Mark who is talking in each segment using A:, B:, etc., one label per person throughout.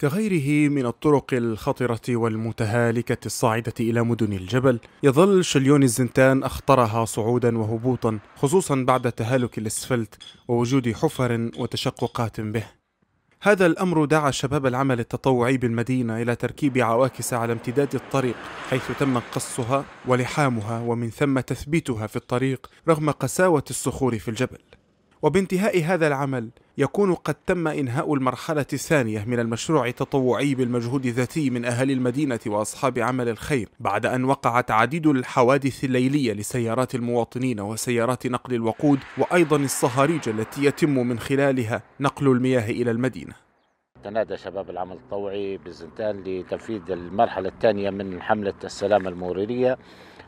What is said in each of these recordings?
A: كغيره من الطرق الخطرة والمتهالكة الصاعدة إلى مدن الجبل، يظل شليون الزنتان أخطرها صعودا وهبوطا، خصوصا بعد تهالك الأسفلت ووجود حفر وتشققات به. هذا الأمر دعا شباب العمل التطوعي بالمدينة إلى تركيب عواكس على امتداد الطريق حيث تم قصها ولحامها ومن ثم تثبيتها في الطريق رغم قساوة الصخور في الجبل وبانتهاء هذا العمل يكون قد تم إنهاء المرحلة الثانية من المشروع التطوعي بالمجهود الذاتي من أهل المدينة وأصحاب عمل الخير بعد أن وقعت عديد الحوادث الليلية لسيارات المواطنين وسيارات نقل الوقود وأيضا الصهاريج التي يتم من خلالها نقل المياه إلى المدينة
B: تنادى شباب العمل التطوعي بالزنتان لتنفيذ المرحلة الثانية من حملة السلامة المريرية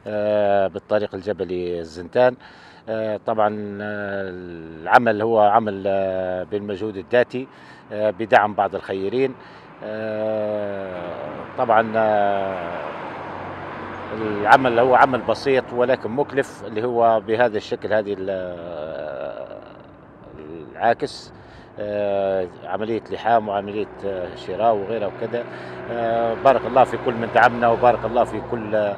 B: آه، بالطريق الجبلي الزنتان آه، طبعا آه، العمل هو عمل بالمجهود الذاتي بدعم بعض الخيرين طبعا العمل هو عمل بسيط ولكن مكلف اللي هو بهذا الشكل هذه العاكس عملية لحام وعملية شراء وغيرها وكذا بارك الله في كل من دعمنا وبارك الله في كل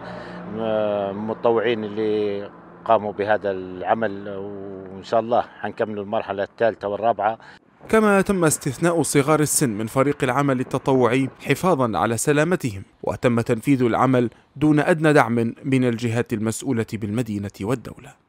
B: المتطوعين اللي قاموا بهذا العمل وإن شاء الله حنكمل
A: المرحلة الثالثة والرابعة كما تم استثناء صغار السن من فريق العمل التطوعي حفاظا على سلامتهم وتم تنفيذ العمل دون أدنى دعم من الجهات المسؤولة بالمدينة والدولة